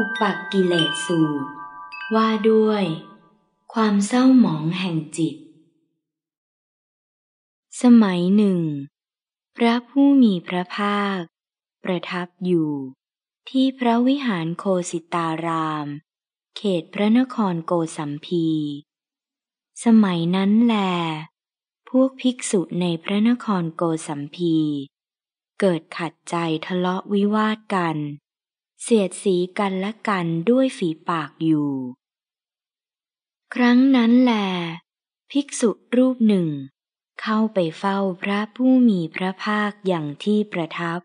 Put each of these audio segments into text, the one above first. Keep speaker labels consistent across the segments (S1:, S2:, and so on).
S1: อุปักิเลสสูตรว่าด้วยความเศร้าหมองแห่งจิต สมัยหนึ่ง พระผู้มีพระภาค ประทับอยู่ ที่พระวิหารโคสิตาราม เขตพระนครโกสัมพี สมัยนั้นแล พวกภิกษุในพระนครโกสัมพี เกิดขัดใจทะเลาะวิวาทกันเสียดสีกันและกันด้วยฝีปากอยู่ ครั้งนั้นแล ภิกษุรูปหนึ่ง เข้าไปเฝ้าพระผู้มีพระภาคอย่างที่ประทับ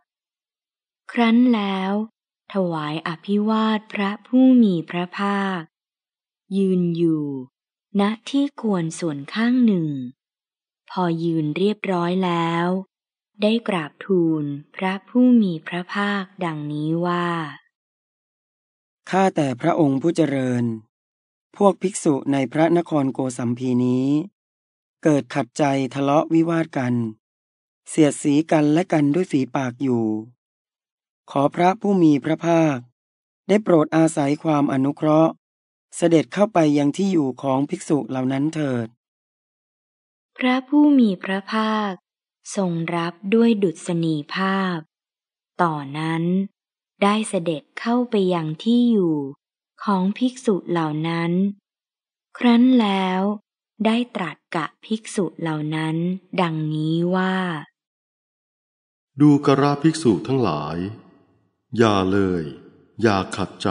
S1: ครั้นแล้ว ถวายอภิวาทพระผู้มีพระภาค ยืนอยู่ณนะที่ควรส่วนข้างหนึ่ง พอยืนเรียบร้อยแล้ว ได้กราบทูลพระผู้มีพระภาคดังนี้ว่า
S2: ข้าแต่พระองค์ผู้เจริญ พวกภิกษุในพระนครโกสัมพีนี้ เกิดขัดใจทะเลาะวิวาทกัน เสียดสีกันและกันด้วยฝีปากอยู่ ขอพระผู้มีพระภาคได้โปรดอาศัยความอนุเคราะห์ เสด็จเข้าไปยังที่อยู่ของภิกษุเหล่านั้นเถิด
S1: พระผู้มีพระภาคทรงรับด้วยดุษณีภาพ ต่อนั้นได้เสด็จเข้าไปยังที่อยู่ของภิกษุเหล่านั้น ครั้นแล้ว ได้ตรัสกะภิกษุเหล่านั้น ดังนี้ว่า
S2: ดูกราภิกษุทั้งหลาย อย่าเลย อย่าขัดใจ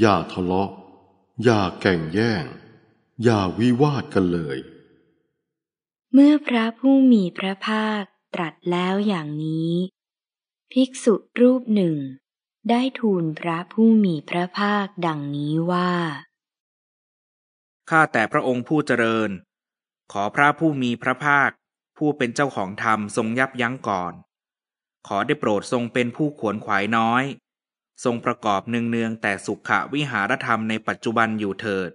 S2: อย่าทะเลาะ อย่าแก่งแย่ง อย่าวิวาทกันเลย
S1: เมื่อพระผู้มีพระภาคตรัสแล้วอย่างนี้ภิกษุรูปหนึ่ง ได้ทูลพระผู้มีพระภาคดังนี้ว่า
S3: ข้าแต่พระองค์ผู้เจริญ ขอพระผู้มีพระภาค ผู้เป็นเจ้าของธรรมทรงยับยั้งก่อน ขอได้โปรดทรงเป็นผู้ขวนขวายน้อย ทรงประกอบเนืองๆแต่สุขวิหารธรรมในปัจจุบันอยู่เถิด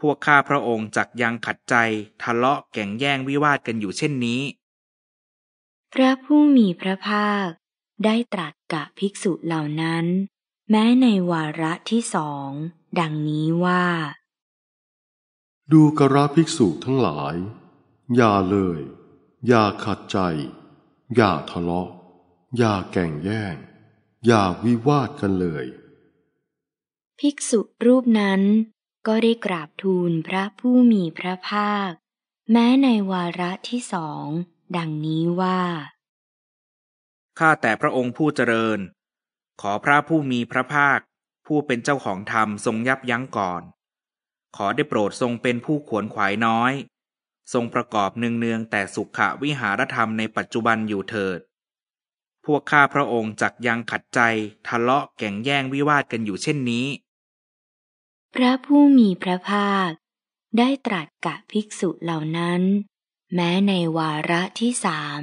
S3: พวกข้าพระองค์จักยังขัดใจทะเลาะแก่งแย่งวิวาทกันอยู่เช่นนี้
S1: พระผู้มีพระภาคได้ตรัสกับภิกษุเหล่านั้น แม้ในวาระที่สองดังนี้ว่า
S4: ดูก
S2: ระภิกษุทั้งหลาย อย่าเลย อย่าขัดใจอย่าทะเลาะอย่าแก่งแย่งอย่าวิวาทกันเลย
S1: ภิกษุรูปนั้นก็ได้กราบทูลพระผู้มีพระภาค แม้ในวาระที่สองดังนี้ว่า
S3: ข้าแต่พระองค์ผู้เจริญ ขอพระผู้มีพระภาค ผู้เป็นเจ้าของธรรมทรงยับยั้งก่อน ขอได้โปรดทรงเป็นผู้ขวนขวายน้อย ทรงประกอบเนืองๆแต่สุขะวิหารธรรมในปัจจุบันอยู่เถิด พวกข้าพระองค์จักยังขัดใจทะเลาะแก่งแย่งวิวาทกันอยู่เช่นนี้
S1: พระผู้มีพระภาคได้ตรัสกับภิกษุเหล่านั้น แม้ในวาระที่สาม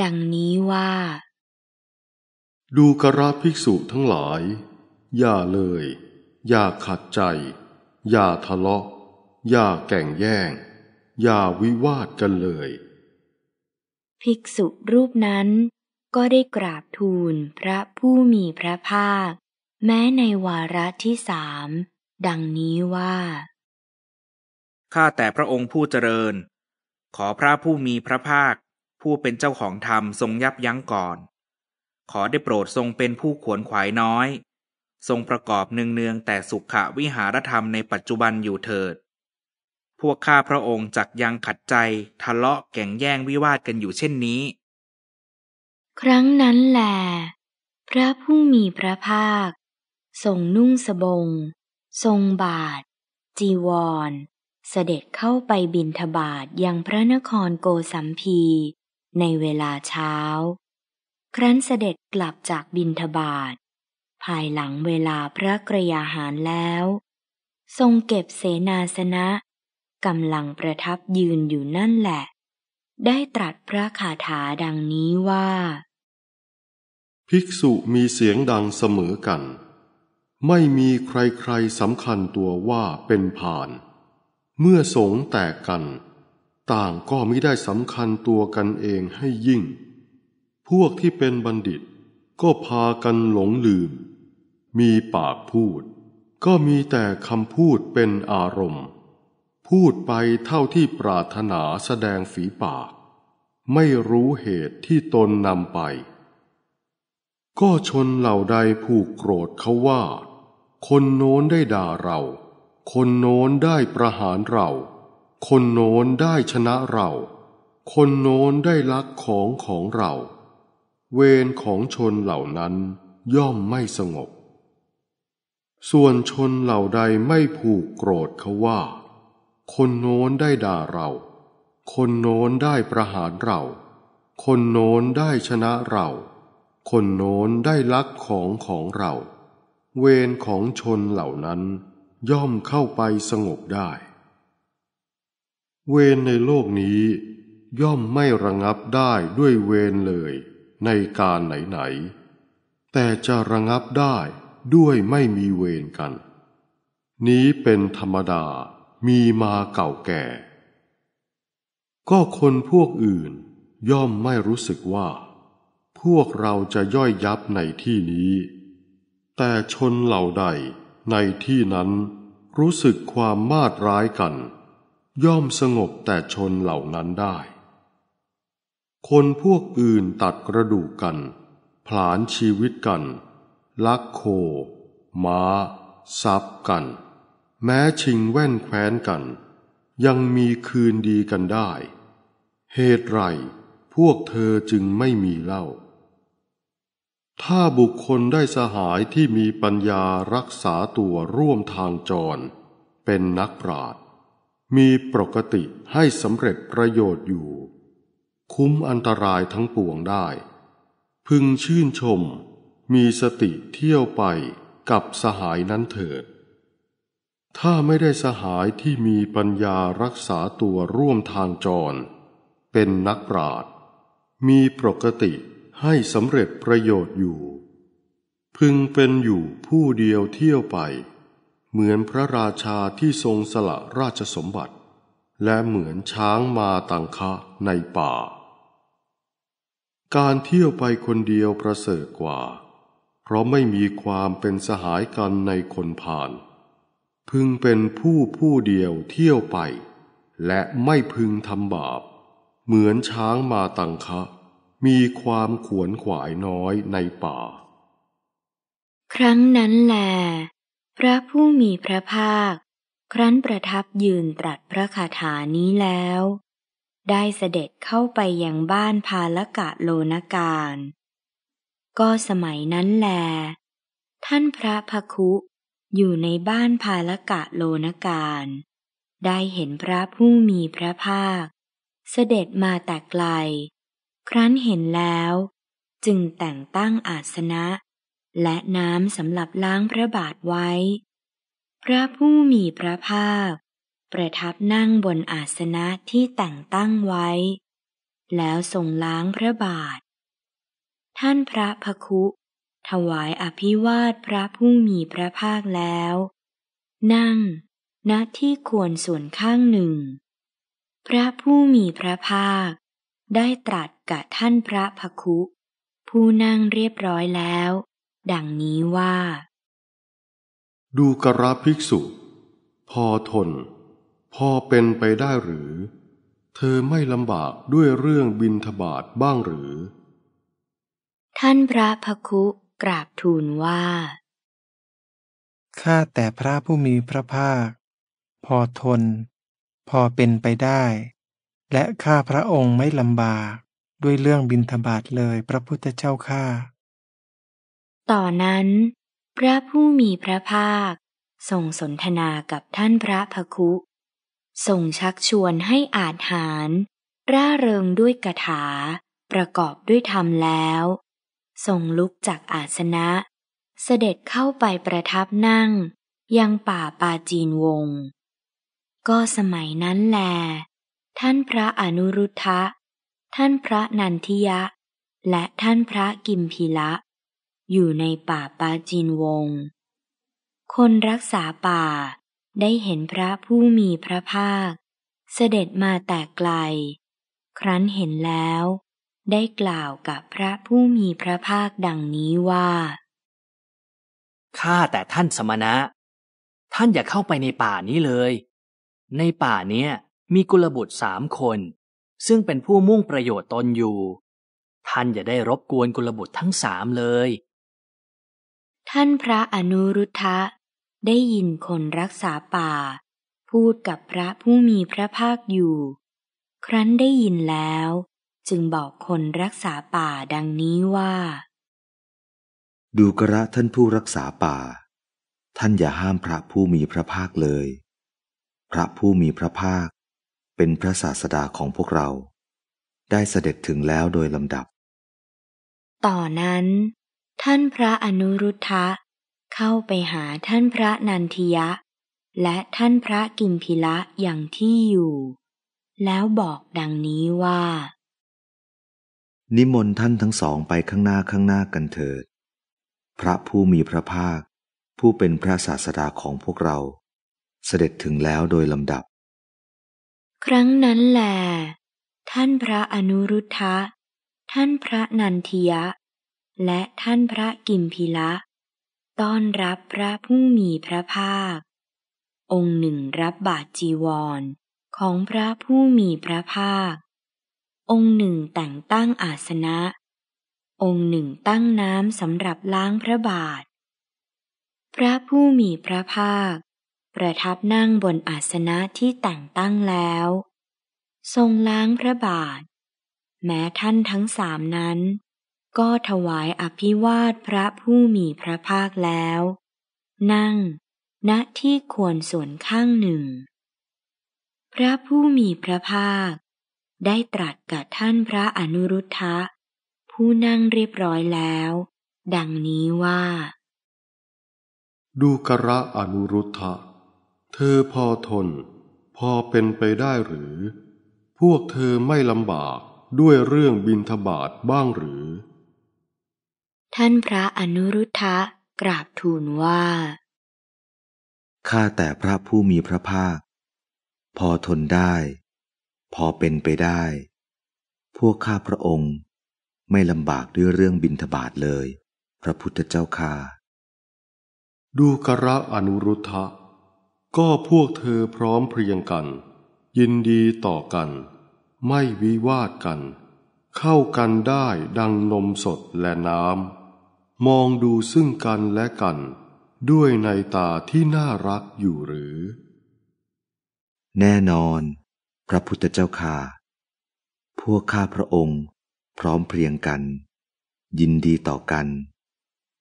S1: ดังนี้ว่า
S2: ดูกระภิกษุทั้งหลายอย่าเลยอย่าขัดใจอย่าทะเลาะอย่าแก่งแย่งอย่าวิวาทกันเลย
S1: ภิกษุรูปนั้นก็ได้กราบทูลพระผู้มีพระภาค แม้ในวาระที่สาม ดังนี้ว่า ข้าแต่
S3: พระองค์ผู้เจริญ ขอพระผู้มีพระภาค ผู้เป็นเจ้าของธรรมทรงยับยั้งก่อนขอได้โปรดทรงเป็นผู้ขวนขวายน้อย ทรงประกอบเนืองๆแต่สุขวิหารธรรมในปัจจุบันอยู่เถิด พวกข้าพระองค์จักยังขัดใจทะเลาะแก่งแย่งวิวาทกันอยู่เช่นนี้
S1: ครั้งนั้นแหลพระผู้มีพระภาค ทรงนุ่งสบง ทรงบาท จีวร เสด็จเข้าไปบินทบาทยังพระนครโกสัมพี ในเวลาเช้าครั้นเสด็จกลับจากบินทบาท ภายหลังเวลาพระกรยาหารแล้ว ทรงเก็บเสนาสนะ กำลังประทับยืนอยู่นั่นแหละ ได้ตรัสพระคาถาดังนี้ว่า
S2: ภิกษุมีเสียงดังเสมอกัน ไม่มีใครๆสำคัญตัวว่าเป็นผ่าน เมื่อสงแตกกัน ต่างก็ไม่ได้สำคัญตัวกันเองให้ยิ่งพวกที่เป็นบัณฑิต ก็พากันหลงลืม มีปากพูด ก็มีแต่คำพูดเป็นอารมณ์ พูดไปเท่าที่ปรารถนาแสดงฝีปาก ไม่รู้เหตุที่ตนนำไป ก็ชนเหล่าใดผูกโกรธเขาว่า คนโน้นได้ด่าเรา คนโน้นได้ประหารเรา คนโน้นได้ชนะเรา คนโน้นได้ลักของของเราเวรของชนเหล่านั้นย่อมไม่สงบ ส่วนชนเหล่าใดไม่ผูกโกรธเขาว่า คนโน้นได้ด่าเรา คนโน้นได้ประหารเรา คนโน้นได้ชนะเรา คนโน้นได้ลักของของเรา เวรของชนเหล่านั้น ย่อมเข้าไปสงบได้ เวรในโลกนี้ย่อมไม่ระงับได้ด้วยเวรเลยในการไหนๆ แต่จะระงับได้ด้วยไม่มีเวรกัน นี้เป็นธรรมดามีมาเก่าแก่ ก็คนพวกอื่นย่อมไม่รู้สึกว่า พวกเราจะย่อยยับในที่นี้ แต่ชนเหล่าใดในที่นั้นรู้สึกความมาดร้ายกัน ย่อมสงบแต่ชนเหล่านั้นได้คนพวกอื่นตัดกระดูกกัน ผลาญชีวิตกัน ลักโค ม้าซับกัน แม้ชิงแว่นแคว้นกัน ยังมีคืนดีกันได้ เหตุไรพวกเธอจึงไม่มีเล่า ถ้าบุคคลได้สหายที่มีปัญญารักษาตัวร่วมทางจร เป็นนักปราชญ์ มีปกติให้สำเร็จประโยชน์อยู่คุ้มอันตรายทั้งปวงได้ พึงชื่นชมมีสติเที่ยวไปกับสหายนั้นเถิด ถ้าไม่ได้สหายที่มีปัญญารักษาตัวร่วมทางจร เป็นนักปราชญ์มีปกติให้สำเร็จประโยชน์อยู่ พึงเป็นอยู่ผู้เดียวเที่ยวไป เหมือนพระราชาที่ทรงสละราชสมบัติ และเหมือนช้างมาตังคะในป่าการเที่ยวไปคนเดียวประเสริฐกว่า เพราะไม่มีความเป็นสหายกันในคนผ่าน พึงเป็นผู้ผู้เดียวเที่ยวไป และไม่พึงทำบาป เหมือนช้างมาตังคะ มีความขวนขวายน้อยในป่า
S1: ครั้งนั้นแหลพระผู้มีพระภาค ครั้นประทับยืนตรัสพระคาถานี้แล้วได้เสด็จเข้าไปยังบ้านพาลกะโลนการ ก็สมัยนั้นแล ท่านพระพคุอยู่ในบ้านพาลกะโลนการได้เห็นพระผู้มีพระภาค เสด็จมาแต่ไกล ครั้นเห็นแล้ว จึงแต่งตั้งอาสนะและน้ำสำหรับล้างพระบาทไว้ พระผู้มีพระภาคประทับนั่งบนอาสนะที่แต่งตั้งไว้ แล้วทรงล้างพระบาท ท่านพระพคุ ถวายอภิวาทพระผู้มีพระภาคแล้ว นั่งณที่ควรส่วนข้างหนึ่ง พระผู้มีพระภาคได้ตรัสกับท่านพระพคุ ผู้นั่งเรียบร้อยแล้ว ดังนี้ว่า
S2: ดูกระภิกษุ พอทนพอเป็นไปได้หรือ เธอไม่ลำบากด้วยเรื่องบินทบาทบ้างหรือ
S1: ท่านพระพคุกราบทูลว่า
S4: ข้าแต่พระผู้มีพระภาค พอทน พอเป็นไปได้ และข้าพระองค์ไม่ลำบาก ด้วยเรื่องบินทบาทเลยพระพุทธเจ้าข้า
S1: ต่อนนั้น พระผู้มีพระภาคทรงสนทนากับท่านพระพคุทรงชักชวนให้อาจหารร่าเริงด้วยกถา ประกอบด้วยธรรมแล้ว ทรงลุกจากอาสนะ เสด็จเข้าไปประทับนั่ง ยังป่าปาจีนวง ก็สมัยนั้นแล ท่านพระอนุรุทธะท่านพระนันทิยะ และท่านพระกิมพีละ อยู่ในป่าปาจีนวง คนรักษาป่าได้เห็นพระผู้มีพระภาค เสด็จมาแต่ไกล ครั้นเห็นแล้ว ได้กล่าวกับพระผู้มีพระภาคดังนี้ว่า ข้าแต่ท่านสมณะ ท่านอย่าเข้าไปในป่านี้เลย ในป่าเนี้ย
S4: มีกุลบุตรสามคน ซึ่งเป็นผู้มุ่งประโยชน์ตนอยู่ ท่านอย่าได้รบกวนกุลบุตรทั้งสามเลย
S1: ท่านพระอนุรุทธะได้ยินคนรักษาป่า พูดกับพระผู้มีพระภาคอยู่ ครั้นได้ยินแล้ว จึงบอกคนรักษาป่าดังนี้ว่า
S5: ดูกระท่านผู้รักษาป่า ท่านอย่าห้ามพระผู้มีพระภาคเลย พระผู้มีพระภาคเป็นพระศาสดาของพวกเรา ได้เสด็จถึงแล้วโดยลำดับ
S1: ต่อนั้น ท่านพระอนุรุทธะเข้าไปหาท่านพระนันทิยะ และท่านพระกิมพิละอย่างที่อยู่ แล้วบอกดังนี้ว่า
S5: นิมนต์ท่านทั้งสองไปข้างหน้าข้างหน้ากันเถิด พระผู้มีพระภาคผู้เป็นพระศาสดาของพวกเรา เสด็จถึงแล้วโดยลำดับ
S1: ครั้งนั้นแหลท่านพระอนุรุทธะท่านพระนันทิยะ และท่านพระกิมพิละต้อนรับพระผู้มีพระภาค องค์หนึ่งรับบาทจีวรของพระผู้มีพระภาค องค์หนึ่งแต่งตั้งอาสนะ องค์หนึ่งตั้งน้ำสำหรับล้างพระบาท พระผู้มีพระภาค ประทับนั่งบนอาสนะที่แต่งตั้งแล้ว ทรงล้างพระบาท แม้ท่านทั้งสามนั้นก็ถวายอภิวาทพระผู้มีพระภาคแล้ว นั่งณที่ควรส่วนข้างหนึ่ง พระผู้มีพระภาค ได้ตรัสกับท่านพระอนุรุทธะผู้นั่งเรียบร้อยแล้ว ดังนี้ว่า
S4: ด
S2: ูกระอนุรุทธะเธอพอทน พอเป็นไปได้หรือ พวกเธอไม่ลำบากด้วยเรื่องบินทบาทบ้างหรือ
S1: ท่านพระอนุรุทธะกราบทูลว่า
S5: ข้าแต่พระผู้มีพระภาค พอทนได้ พอเป็นไปได้ พวกข้าพระองค์ไม่ลำบากด้วยเรื่องบินทบาทเลย พระพุทธเจ้าค่า
S4: ดู
S2: กระอนุรุทธะก็พวกเธอพร้อมเพรียงกัน ยินดีต่อกัน ไม่วิวาทกัน เข้ากันได้ดังนมสดและน้ำมองดูซึ่งกันและกัน ด้วยในตาที่น่ารักอยู่หรือ
S5: แน่นอนพระพุทธเจ้าข่า พวกข้าพระองค์พร้อมเพรียงกัน ยินดีต่อกัน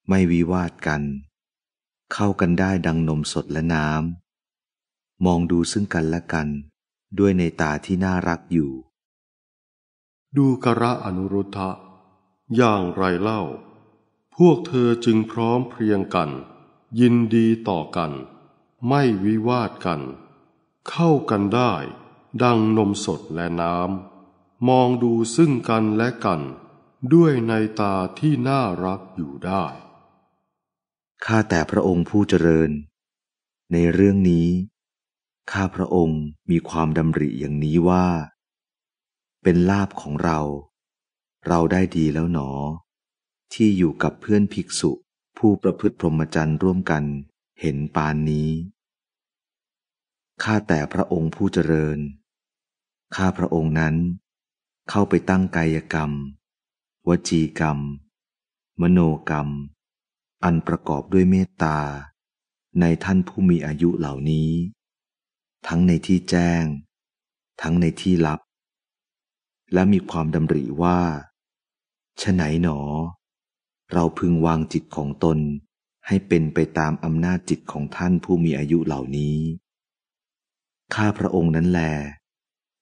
S5: ไม่วิวาทกัน เข้ากันได้ดังนมสดและน้ำมองดูซึ่งกันและกันด้วยในตาที่น่ารักอยู่
S2: ดูกระอนุรุทธะอย่างไรเล่าพวกเธอจึงพร้อมเพรียงกัน ยินดีต่อกัน ไม่วิวาทกัน เข้ากันได้ ดังนมสดและน้ำมองดูซึ่งกันและกัน ด้วยในตาที่น่ารักอยู่ได้
S5: ข้าแต่พระองค์ผู้เจริญ ในเรื่องนี้ ข้าพระองค์มีความดำริอย่างนี้ว่า เป็นลาบของเรา เราได้ดีแล้วหนอที่อยู่กับเพื่อนภิกษุผู้ประพฤติพรหมจรรย์ร่วมกันเห็นปานนี้ ข้าแต่พระองค์ผู้เจริญ ข้าพระองค์นั้นเข้าไปตั้งกายกรรม วจีกรรม มโนกรรม อันประกอบด้วยเมตตา ในท่านผู้มีอายุเหล่านี้ ทั้งในที่แจ้ง ทั้งในที่ลับและมีความดำริว่าฉไหนหนอเราพึงวางจิตของตน ให้เป็นไปตามอำนาจจิตของท่านผู้มีอายุเหล่านี้ ข้าพระองค์นั้นแล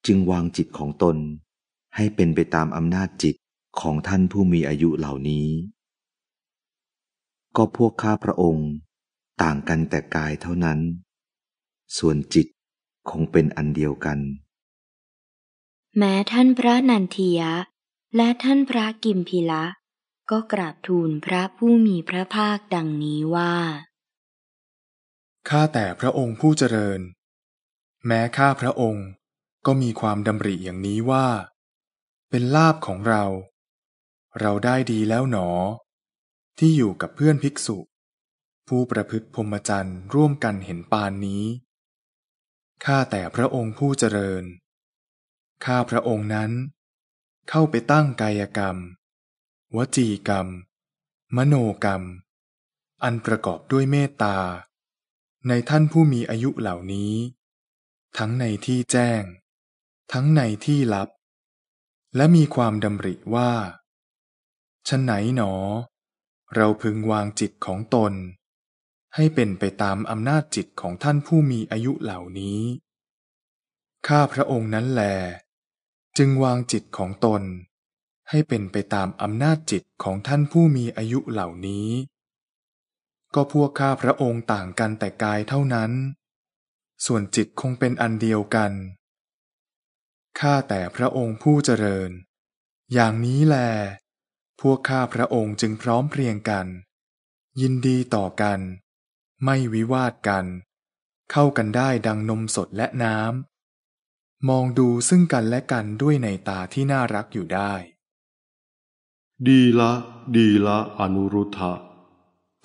S5: จึงวางจิตของตน ให้เป็นไปตามอำนาจจิตของท่านผู้มีอายุเหล่านี้ ก็พวกข้าพระองค์ต่างกันแต่กายเท่านั้น ส่วนจิตคงเป็นอันเดียวกัน
S1: แม้ท่านพระนันทียะและท่านพระกิมพิละก็กราบทูลพระผู้มีพระภาคดังนี้ว่า
S4: ข้าแต่พระองค์ผู้เจริญ แม้ข้าพระองค์ก็มีความดำริอย่างนี้ว่า เป็นลาบของเรา เราได้ดีแล้วหนอ ที่อยู่กับเพื่อนภิกษุ ผู้ประพฤติพรหมจรรย์ร่วมกันเห็นปานนี้ ข้าแต่พระองค์ผู้เจริญ ข้าพระองค์นั้นเข้าไปตั้งกายกรรมวจีกรรม มโนกรรม อันประกอบด้วยเมตตา ในท่านผู้มีอายุเหล่านี้ ทั้งในที่แจ้ง ทั้งในที่ลับ และมีความดำริว่าชันไหนหนอ เราพึงวางจิตของตน ให้เป็นไปตามอำนาจจิตของท่านผู้มีอายุเหล่านี้ ข้าพระองค์นั้นแลจึงวางจิตของตนให้เป็นไปตามอำนาจจิตของท่านผู้มีอายุเหล่านี้ ก็พวกข้าพระองค์ต่างกันแต่กายเท่านั้น ส่วนจิตคงเป็นอันเดียวกัน ข้าแต่พระองค์ผู้เจริญ อย่างนี้แล พวกข้าพระองค์จึงพร้อมเพรียงกัน ยินดีต่อกัน ไม่วิวาทกัน เข้ากันได้ดังนมสดและน้ำมองดูซึ่งกันและกันด้วยในตาที่น่ารักอยู่ได้ดี
S2: ละดีละอนุรุทธะ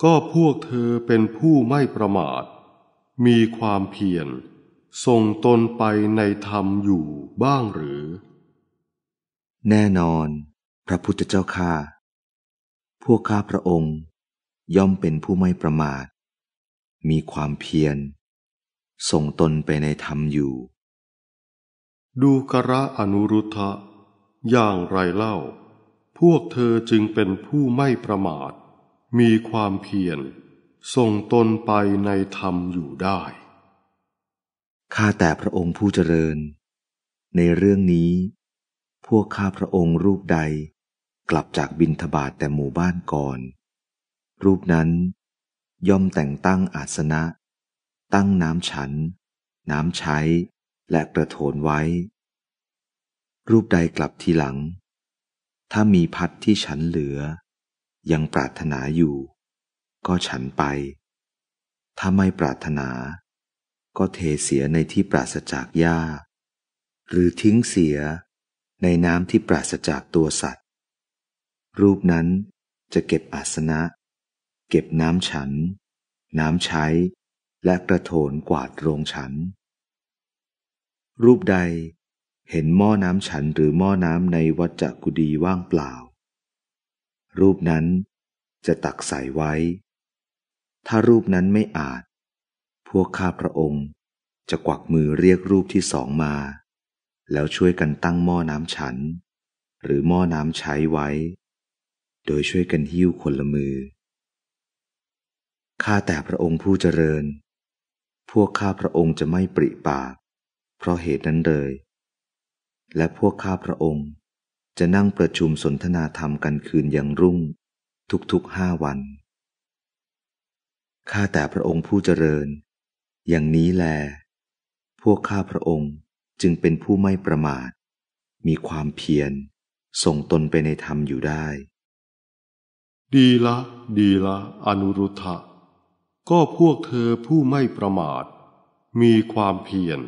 S2: ก็พวกเธอเป็นผู้ไม่ประมาท มีความเพียรส่งตนไปในธรรมอยู่บ้างหรือ
S5: แน่นอนพระพุทธเจ้าข้าพวกข้าพระองค์ย่อมเป็นผู้ไม่ประมาท มีความเพียรส่งตนไปในธรรมอยู่
S2: ดูกระอนุรุทธะอย่างไรเล่าวกเธอจึงเป็นผู้ไม่ประมาท มีความเพียรส่งตนไปในธรรมอยู่ได้
S5: ข้าแต่พระองค์ผู้เจริญ ในเรื่องนี้ พวกข้าพระองค์รูปใดกลับจากบินทบาทแต่หมู่บ้านก่อน รูปนั้นย่อมแต่งตั้งอาสนะ ตั้งน้ำฉัน น้ำใช้ และกระโถนไว้ รูปใดกลับทีหลังถ้ามีพัดที่ฉันเหลือ ยังปรารถนาอยู่ ก็ฉันไป ถ้าไม่ปรารถนาก็เทเสียในที่ปราศจากหญ้าหรือทิ้งเสียในน้ำที่ปราศจากตัวสัตว์ รูปนั้นจะเก็บอาสนะ เก็บน้ำฉัน น้ำใช้และกระโถนกวาดโรงฉัน รูปใดเห็นหม้อน้ำฉันหรือหม้อน้ำในวัจกุดีว่างเปล่า รูปนั้นจะตักใส่ไว้ ถ้ารูปนั้นไม่อาจ พวกข้าพระองค์จะกวักมือเรียกรูปที่สองมา แล้วช่วยกันตั้งหม้อน้ำฉัน หรือหม้อน้ำใช้ไว้ โดยช่วยกันหิ้วคนละมือข้าแต่พระองค์ผู้เจริญ พวกข้าพระองค์จะไม่ปริปาก เพราะเหตุนั้นเลยและพวกข้าพระองค์จะนั่งประชุมสนทนาธรรมกันคืนอย่างรุ่ง ทุกๆห้าวันข้าแต่พระองค์ผู้เจริญ อย่างนี้แล พวกข้าพระองค์จึงเป็นผู้ไม่ประมาท มีความเพียรส่งตนไปในธรรมอยู่ได้
S2: ดีละ ดีละ อนุรุทธะก็พวกเธอผู้ไม่ประมาท มีความเพียร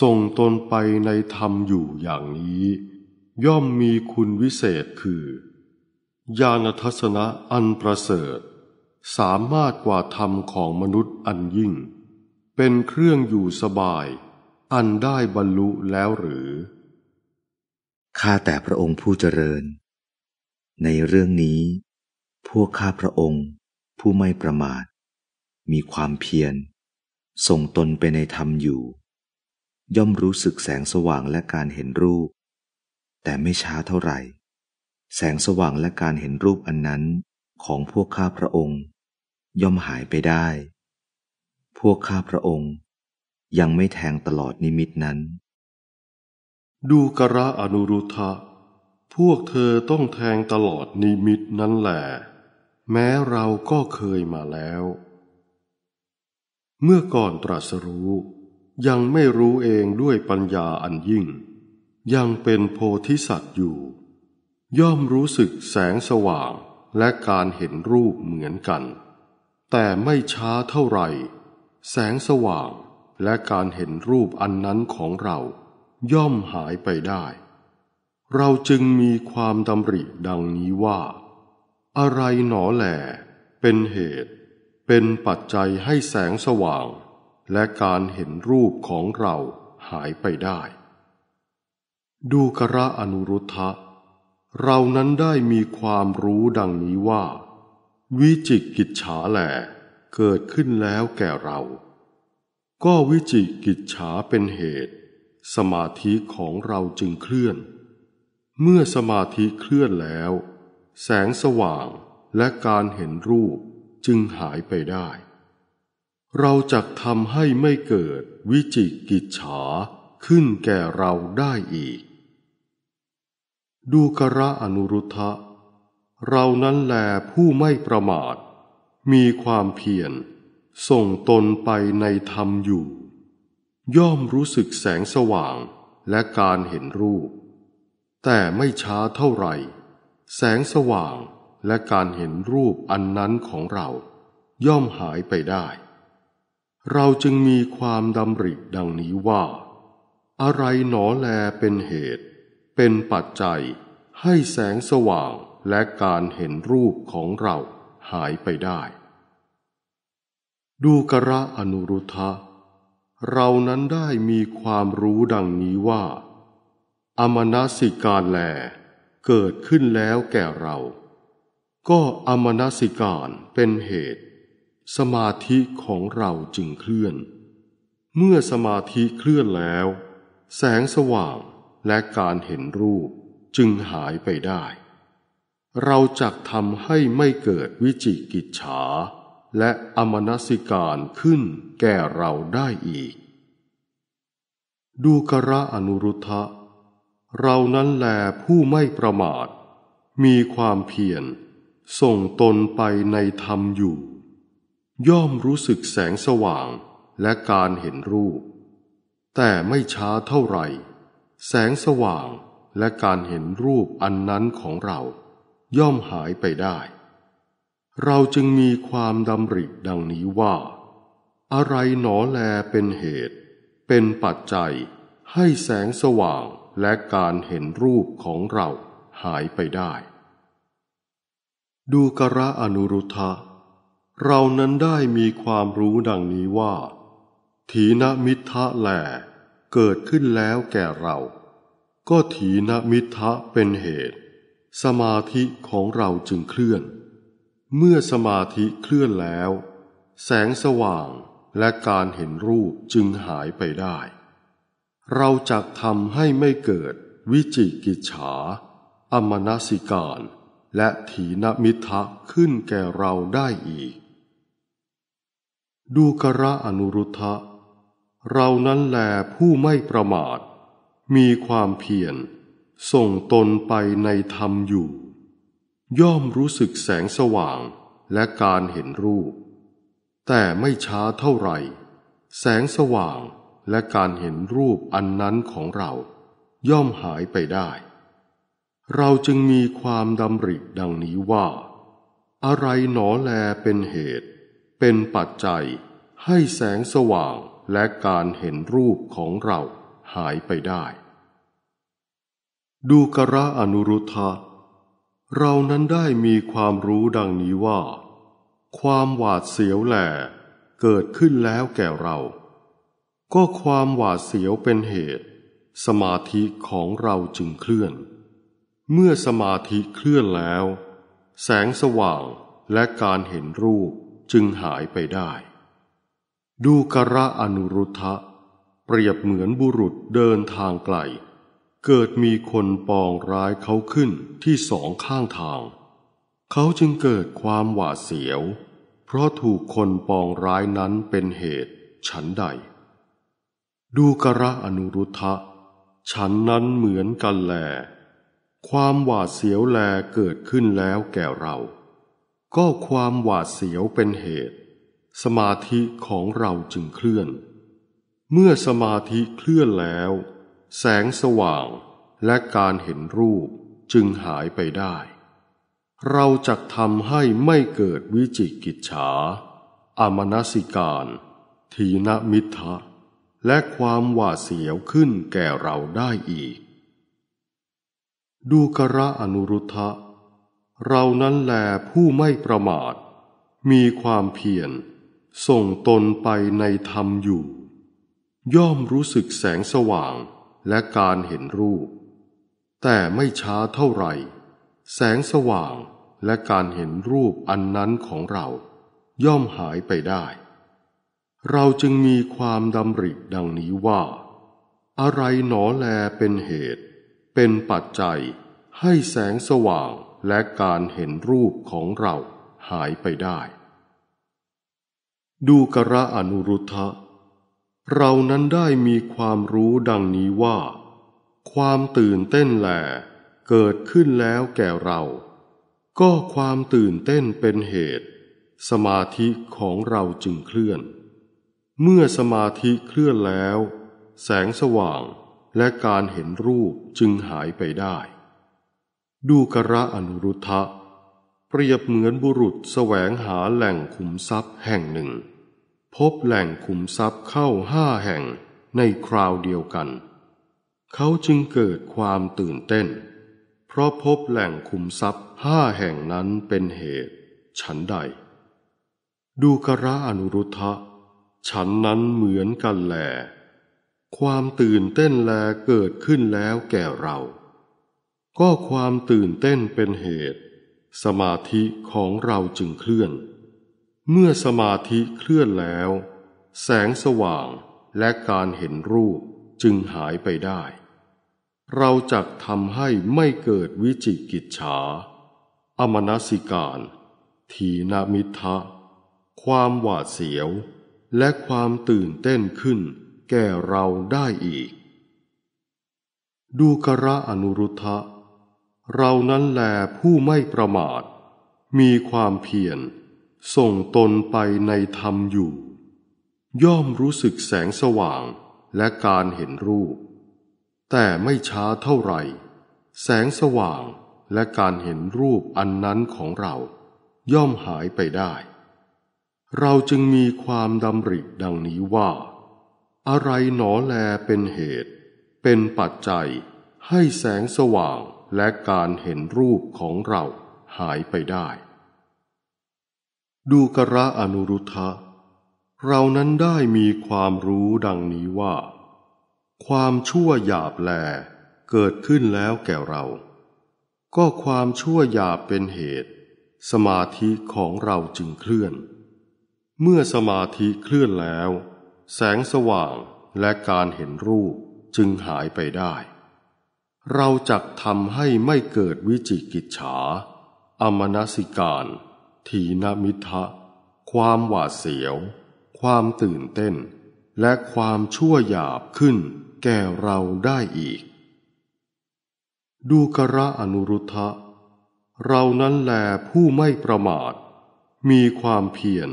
S2: ส่งตนไปในธรรมอยู่อย่างนี้ ย่อมมีคุณวิเศษคือ ญาณทัศนะอันประเสริฐ สามารถกว่าธรรมของมนุษย์อันยิ่ง เป็นเครื่องอยู่สบาย อันได้บรรลุแล้วหรือ
S5: ข้าแต่พระองค์ผู้เจริญ ในเรื่องนี้ พวกข้าพระองค์ผู้ไม่ประมาท มีความเพียรส่งตนไปในธรรมอยู่ย่อมรู้สึกแสงสว่างและการเห็นรูป แต่ไม่ช้าเท่าไหร่ แสงสว่างและการเห็นรูปอันนั้นของพวกข้าพระองค์ ย่อมหายไปได้ พวกข้าพระองค์ยังไม่แทงตลอดนิมิตนั้น
S2: ดูกระอนุรุทธะพวกเธอต้องแทงตลอดนิมิตนั้นแหละแม้เราก็เคยมาแล้ว เมื่อก่อนตรัสรู้ยังไม่รู้เองด้วยปัญญาอันยิ่ง ยังเป็นโพธิสัตว์อยู่ ย่อมรู้สึกแสงสว่างและการเห็นรูปเหมือนกัน แต่ไม่ช้าเท่าไหร่แสงสว่างและการเห็นรูปอันนั้นของเรา ย่อมหายไปได้ เราจึงมีความดำริดังนี้ว่า อะไรหนอแหลเป็นเหตุ เป็นปัจจัยให้แสงสว่างและการเห็นรูปของเราหายไปได้ ดูกระอนุรุทธะ เรานั้นได้มีความรู้ดังนี้ว่า วิจิกิจฉาแหลเกิดขึ้นแล้วแก่เรา ก็วิจิกิจฉาเป็นเหตุ สมาธิของเราจึงเคลื่อน เมื่อสมาธิเคลื่อนแล้ว แสงสว่างและการเห็นรูปจึงหายไปได้เราจะทำให้ไม่เกิดวิจิกิจฉาขึ้นแก่เราได้อีก ดูกระอนุรุทธะ เรานั้นแลผู้ไม่ประมาท มีความเพียรส่งตนไปในธรรมอยู่ ย่อมรู้สึกแสงสว่างและการเห็นรูป แต่ไม่ช้าเท่าไหร่แสงสว่างและการเห็นรูปอันนั้นของเรา ย่อมหายไปได้เราจึงมีความดำริดังนี้ว่า อะไรหนอแลเป็นเหตุ เป็นปัจจัย ให้แสงสว่างและการเห็นรูปของเราหายไปได้ ดูกระอนุรุทธะเรานั้นได้มีความรู้ดังนี้ว่า อมนสิการแลเกิดขึ้นแล้วแก่เรา ก็อมนสิการเป็นเหตุสมาธิของเราจึงเคลื่อน เมื่อสมาธิเคลื่อนแล้ว แสงสว่างและการเห็นรูปจึงหายไปได้ เราจักทำให้ไม่เกิดวิจิกิจฉา และอมนสิการขึ้นแก่เราได้อีก ดูกระอนุรุทธะ เรานั้นแลผู้ไม่ประมาท มีความเพียรส่งตนไปในธรรมอยู่ย่อมรู้สึกแสงสว่างและการเห็นรูป แต่ไม่ช้าเท่าไหร่แสงสว่างและการเห็นรูปอันนั้นของเรา ย่อมหายไปได้ เราจึงมีความดำริดังนี้ว่า อะไรหนอแลเป็นเหตุ เป็นปัจจัย ให้แสงสว่างและการเห็นรูปของเราหายไปได้ ดูกระอนุรุทธะเรานั้นได้มีความรู้ดังนี้ว่า ถีนมิทะแหล เกิดขึ้นแล้วแก่เรา ก็ถีนมิทะเป็นเหตุ สมาธิของเราจึงเคลื่อน เมื่อสมาธิเคลื่อนแล้ว แสงสว่างและการเห็นรูปจึงหายไปได้ เราจะทำให้ไม่เกิดวิจิกิจฉา อมนสิการและถีนมิทะขึ้นแก่เราได้อีกดูกระอนุรุทธะ เรานั้นแลผู้ไม่ประมาท มีความเพียรส่งตนไปในธรรมอยู่ ย่อมรู้สึกแสงสว่างและการเห็นรูป แต่ไม่ช้าเท่าไหร่ แสงสว่างและการเห็นรูปอันนั้นของเรา ย่อมหายไปได้ เราจึงมีความดำริดังนี้ว่า อะไรหนอแลเป็นเหตุเป็นปัจจัยให้แสงสว่างและการเห็นรูปของเราหายไปได้ ดูกระอนุรุทธะ เรานั้นได้มีความรู้ดังนี้ว่า ความหวาดเสียวแหล่เกิดขึ้นแล้วแก่เรา ก็ความหวาดเสียวเป็นเหตุ สมาธิของเราจึงเคลื่อน เมื่อสมาธิเคลื่อนแล้ว แสงสว่างและการเห็นรูปจึงหายไปได้ ดูกระอนุรุทธะเปรียบเหมือนบุรุษเดินทางไกล เกิดมีคนปองร้ายเขาขึ้นที่สองข้างทาง เขาจึงเกิดความหวาดเสียว เพราะถูกคนปองร้ายนั้นเป็นเหตุ ฉันใด ดูกระอนุรุทธะ ฉันนั้นเหมือนกันแล ความหวาดเสียวแล เกิดขึ้นแล้วแก่เราก็ความหวาดเสียวเป็นเหตุ สมาธิของเราจึงเคลื่อน เมื่อสมาธิเคลื่อนแล้ว แสงสว่างและการเห็นรูปจึงหายไปได้ เราจะทำให้ไม่เกิดวิจิกิจฉาอามนสิการ ทีนมิทะและความหวาดเสียวขึ้นแก่เราได้อีก ดูกระอนุรุทธะเรานั้นแลผู้ไม่ประมาท มีความเพียรส่งตนไปในธรรมอยู่ ย่อมรู้สึกแสงสว่างและการเห็นรูป แต่ไม่ช้าเท่าไหร่แสงสว่างและการเห็นรูปอันนั้นของเรา ย่อมหายไปได้ เราจึงมีความดำริดังนี้ว่า อะไรหนอแลเป็นเหตุ เป็นปัจจัยให้แสงสว่างและการเห็นรูปของเราหายไปได้ ดูกระอนุรุทธะ เรานั้นได้มีความรู้ดังนี้ว่า ความตื่นเต้นแหลเกิดขึ้นแล้วแก่เรา ก็ความตื่นเต้นเป็นเหตุ สมาธิของเราจึงเคลื่อน เมื่อสมาธิเคลื่อนแล้ว แสงสว่างและการเห็นรูปจึงหายไปได้ดูกระอนุรุทธะเปรียบเหมือนบุรุษแสวงหาแหล่งขุมทรัพย์แห่งหนึ่ง พบแหล่งขุมทรัพย์เข้าห้าแห่งในคราวเดียวกัน เขาจึงเกิดความตื่นเต้น เพราะพบแหล่งขุมทรัพย์ห้าแห่งนั้นเป็นเหตุ ฉันใด ดูกระอนุรุทธะฉันนั้นเหมือนกันแหลความตื่นเต้นแลเกิดขึ้นแล้วแก่เราก็ความตื่นเต้นเป็นเหตุ สมาธิของเราจึงเคลื่อน เมื่อสมาธิเคลื่อนแล้ว แสงสว่างและการเห็นรูปจึงหายไปได้ เราจะทำให้ไม่เกิดวิจิกิจฉา อมนสิการทีนามิทะความหวาดเสียว และความตื่นเต้นขึ้น แก่เราได้อีก ดูกระอนุรุทธะเรานั้นแลผู้ไม่ประมาท มีความเพียรส่งตนไปในธรรมอยู่ ย่อมรู้สึกแสงสว่างและการเห็นรูป แต่ไม่ช้าเท่าไหร่แสงสว่างและการเห็นรูปอันนั้นของเรา ย่อมหายไปได้ เราจึงมีความดำริดังนี้ว่า อะไรหนอแลเป็นเหตุ เป็นปัจจัยให้แสงสว่างและการเห็นรูปของเราหายไปได้ ดูกระอนุรุทธะ เรานั้นได้มีความรู้ดังนี้ว่า ความชั่วหยาบแล เกิดขึ้นแล้วแก่เรา ก็ความชั่วหยาบเป็นเหตุ สมาธิของเราจึงเคลื่อน เมื่อสมาธิเคลื่อนแล้ว แสงสว่างและการเห็นรูปจึงหายไปได้เราจักทำให้ไม่เกิดวิจิกิจฉา อมนสิการทีนมิทะความหวาดเสียว ความตื่นเต้น และความชั่วหยาบขึ้นแก่เราได้อีก ดูกระอนุรุทธะ เรานั้นแลผู้ไม่ประมาท มีความเพียร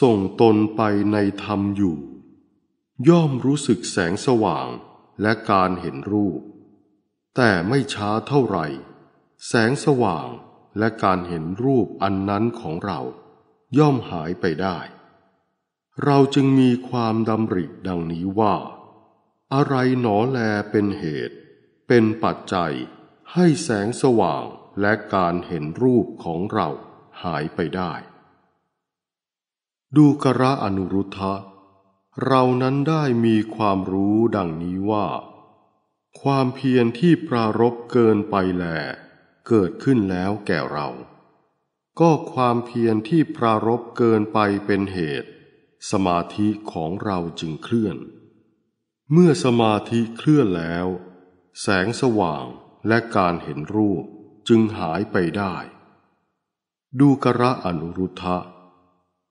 S2: ส่งตนไปในธรรมอยู่ ย่อมรู้สึกแสงสว่างและการเห็นรูปแต่ไม่ช้าเท่าไหร่แสงสว่างและการเห็นรูปอันนั้นของเรา ย่อมหายไปได้ เราจึงมีความดำริดังนี้ว่า อะไรหนอแลเป็นเหตุ เป็นปัจจัย ให้แสงสว่างและการเห็นรูปของเราหายไปได้ ดูกระอนุรุทธะเรานั้นได้มีความรู้ดังนี้ว่าความเพียรที่ปรารบเกินไปแหลเกิดขึ้นแล้วแก่เรา ก็ความเพียรที่ปรารบเกินไปเป็นเหตุ สมาธิของเราจึงเคลื่อน เมื่อสมาธิเคลื่อนแล้ว แสงสว่างและการเห็นรูปจึงหายไปได้ ดูกระอนุรุทธะ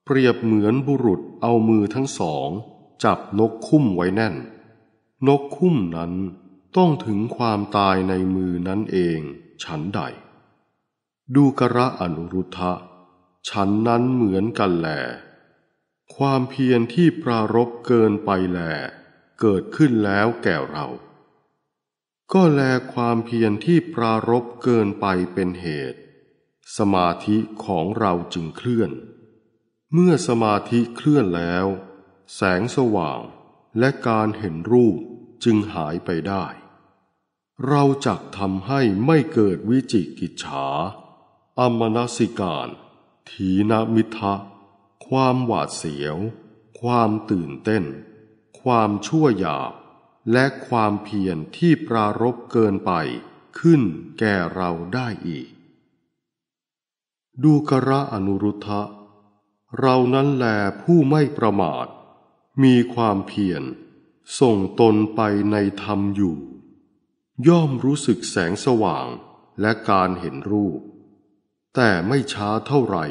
S2: เปรียบเหมือนบุรุษเอามือทั้งสอง จับนกคุ้มไว้แน่น นกคุ้มนั้นต้องถึงความตายในมือนั้นเองฉันใด ดูกระอนุรุทธะฉันนั้นเหมือนกันแหลความเพียรที่ปรารบเกินไปแหลเกิดขึ้นแล้วแก่เรา ก็แลความเพียรที่ปรารบเกินไปเป็นเหตุ สมาธิของเราจึงเคลื่อน เมื่อสมาธิเคลื่อนแล้ว แสงสว่างและการเห็นรูปจึงหายไปได้ เราจักทำให้ไม่เกิดวิจิกิจฉาอมนสิการถีนมิทะความหวาดเสียว ความตื่นเต้น ความชั่วหยาบ และความเพียรที่ปรารบเกินไป ขึ้นแก่เราได้อีก ดูกระอนุรุทธะ เรานั้นแลผู้ไม่ประมาท มีความเพียรส่งตนไปในธรรมอยู่ ย่อมรู้สึกแสงสว่างและการเห็นรูป แต่ไม่ช้าเท่าไหร่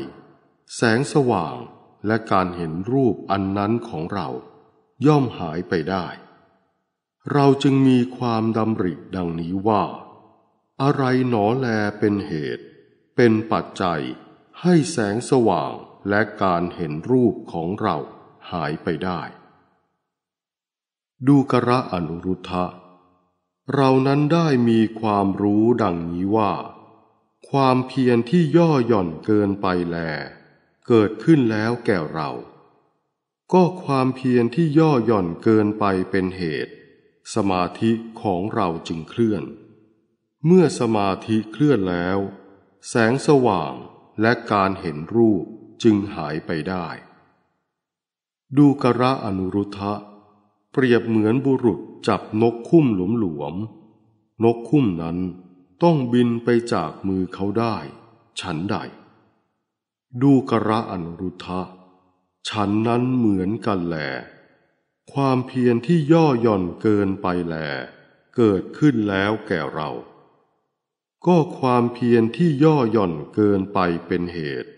S2: แสงสว่างและการเห็นรูปอันนั้นของเรา ย่อมหายไปได้ เราจึงมีความดำริดังนี้ว่า อะไรหนอแลเป็นเหตุ เป็นปัจจัย ให้แสงสว่างและการเห็นรูปของเราหายไปได้ดูกระอนุรุทธะเรานั้นได้มีความรู้ดังนี้ว่า ความเพียรที่ย่อหย่อนเกินไปแล เกิดขึ้นแล้วแก่เรา ก็ความเพียรที่ย่อหย่อนเกินไปเป็นเหตุ สมาธิของเราจึงเคลื่อน เมื่อสมาธิเคลื่อนแล้ว แสงสว่างและการเห็นรูปจึงหายไปได้ ดูกระอนุรุทธะเปรียบเหมือนบุรุษจับนกคุ้มหลวมหลวม นกคุ้มนั้นต้องบินไปจากมือเขาได้ ฉันใด ดูกระอนรุทธะฉันนั้นเหมือนกันแหลความเพียรที่ย่อหย่อนเกินไปแล เกิดขึ้นแล้วแก่เรา ก็ความเพียรที่ย่อหย่อนเกินไปเป็นเหตุ